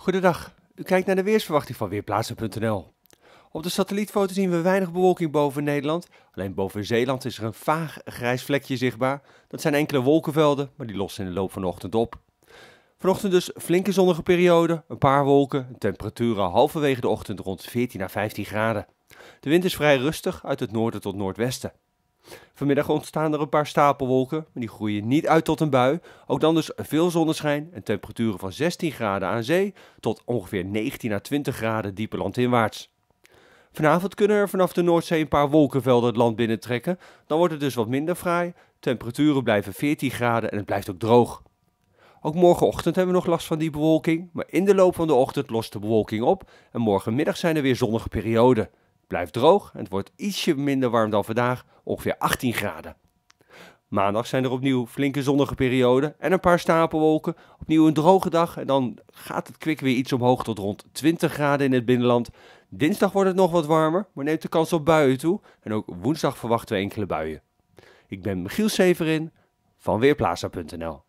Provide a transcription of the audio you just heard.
Goedendag, u kijkt naar de weersverwachting van Weerplaatsen.nl. Op de satellietfoto zien we weinig bewolking boven Nederland. Alleen boven Zeeland is er een vaag grijs vlekje zichtbaar. Dat zijn enkele wolkenvelden, maar die lossen in de loop van de ochtend op. Vanochtend dus flinke zonnige periode, een paar wolken, temperaturen halverwege de ochtend rond 14 à 15 graden. De wind is vrij rustig uit het noorden tot noordwesten. Vanmiddag ontstaan er een paar stapelwolken, maar die groeien niet uit tot een bui. Ook dan dus veel zonneschijn en temperaturen van 16 graden aan zee tot ongeveer 19 à 20 graden dieper landinwaarts. Vanavond kunnen er vanaf de Noordzee een paar wolkenvelden het land binnentrekken. Dan wordt het dus wat minder fraai. Temperaturen blijven 14 graden en het blijft ook droog. Ook morgenochtend hebben we nog last van die bewolking, maar in de loop van de ochtend lost de bewolking op en morgenmiddag zijn er weer zonnige perioden blijft droog en het wordt ietsje minder warm dan vandaag, ongeveer 18 graden. Maandag zijn er opnieuw flinke zonnige perioden en een paar stapelwolken. Opnieuw een droge dag en dan gaat het kwik weer iets omhoog tot rond 20 graden in het binnenland. Dinsdag wordt het nog wat warmer, maar neemt de kans op buien toe. En ook woensdag verwachten we enkele buien. Ik ben Michiel Severin van Weerplaza.nl